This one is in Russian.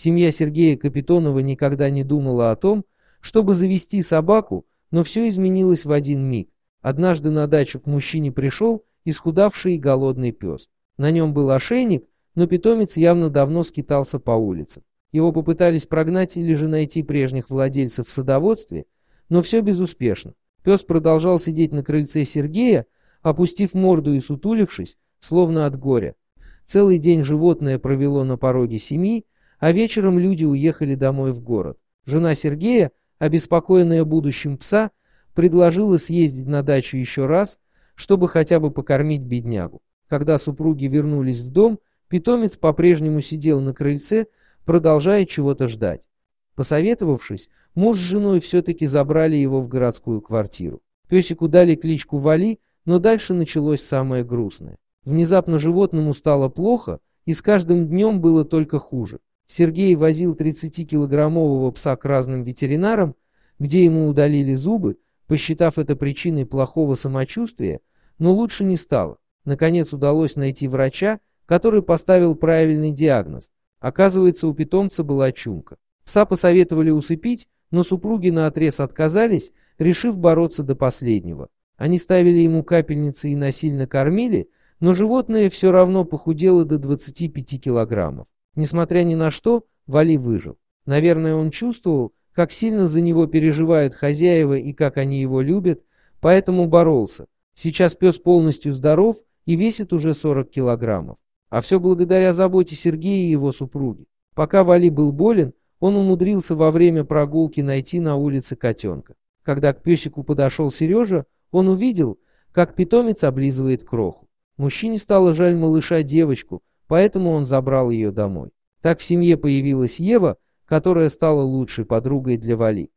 Семья Сергея Капитонова никогда не думала о том, чтобы завести собаку, но все изменилось в один миг. Однажды на дачу к мужчине пришел исхудавший и голодный пес. На нем был ошейник, но питомец явно давно скитался по улицам. Его попытались прогнать или же найти прежних владельцев в садоводстве, но все безуспешно. Пес продолжал сидеть на крыльце Сергея, опустив морду и сутулившись, словно от горя. Целый день животное провело на пороге семьи, а вечером люди уехали домой в город. Жена Сергея, обеспокоенная будущим пса, предложила съездить на дачу еще раз, чтобы хотя бы покормить беднягу. Когда супруги вернулись в дом, питомец по-прежнему сидел на крыльце, продолжая чего-то ждать. Посоветовавшись, муж с женой все-таки забрали его в городскую квартиру. Песику дали кличку Вали, но дальше началось самое грустное. Внезапно животному стало плохо, и с каждым днем было только хуже. Сергей возил 30-килограммового пса к разным ветеринарам, где ему удалили зубы, посчитав это причиной плохого самочувствия, но лучше не стало. Наконец удалось найти врача, который поставил правильный диагноз. Оказывается, у питомца была чумка. Пса посоветовали усыпить, но супруги наотрез отказались, решив бороться до последнего. Они ставили ему капельницы и насильно кормили, но животное все равно похудело до 25 килограммов. Несмотря ни на что, Вали выжил. Наверное, он чувствовал, как сильно за него переживают хозяева и как они его любят, поэтому боролся. Сейчас пес полностью здоров и весит уже 40 килограммов. А все благодаря заботе Сергея и его супруги. Пока Вали был болен, он умудрился во время прогулки найти на улице котенка. Когда к песику подошел Сережа, он увидел, как питомец облизывает кроху. Мужчине стало жаль малыша девочку, поэтому он забрал ее домой. Так в семье появилась Ева, которая стала лучшей подругой для Вали.